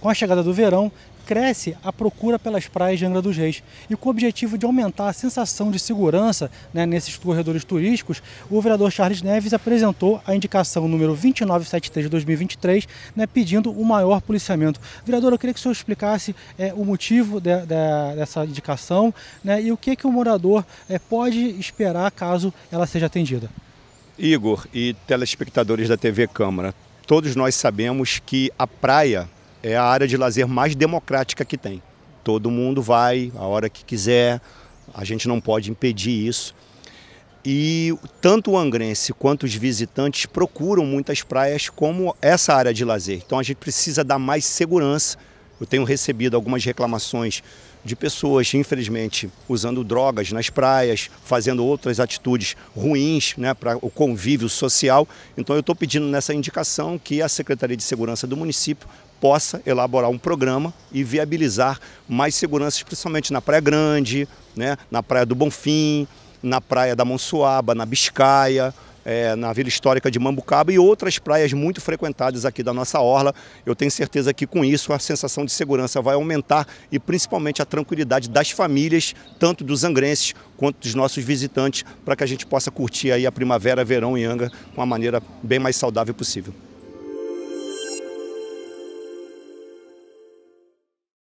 com a chegada do verão, cresce a procura pelas praias de Angra dos Reis. E com o objetivo de aumentar a sensação de segurança né, nesses corredores turísticos, o vereador Charles Neves apresentou a indicação número 2973 de 2023, né, pedindo o um maior policiamento. Vereador, eu queria que o senhor explicasse é, o motivo de, de, dessa indicação né, e o que, que o morador é, pode esperar caso ela seja atendida. Igor e telespectadores da TV Câmara, todos nós sabemos que a praia é a área de lazer mais democrática que tem. Todo mundo vai a hora que quiser, a gente não pode impedir isso. E tanto o angrense quanto os visitantes procuram muitas praias como essa área de lazer. Então a gente precisa dar mais segurança. Eu tenho recebido algumas reclamações de pessoas, infelizmente, usando drogas nas praias, fazendo outras atitudes ruins né, para o convívio social. Então, eu estou pedindo nessa indicação que a Secretaria de Segurança do município possa elaborar um programa e viabilizar mais seguranças, principalmente na Praia Grande, né, na Praia do Bonfim, na Praia da Monsuaba, na Biscaia é, na Vila Histórica de Mambucaba e outras praias muito frequentadas aqui da nossa orla. Eu tenho certeza que com isso a sensação de segurança vai aumentar e principalmente a tranquilidade das famílias, tanto dos angrenses quanto dos nossos visitantes, para que a gente possa curtir aí a primavera, verão e anga com a maneira bem mais saudável possível.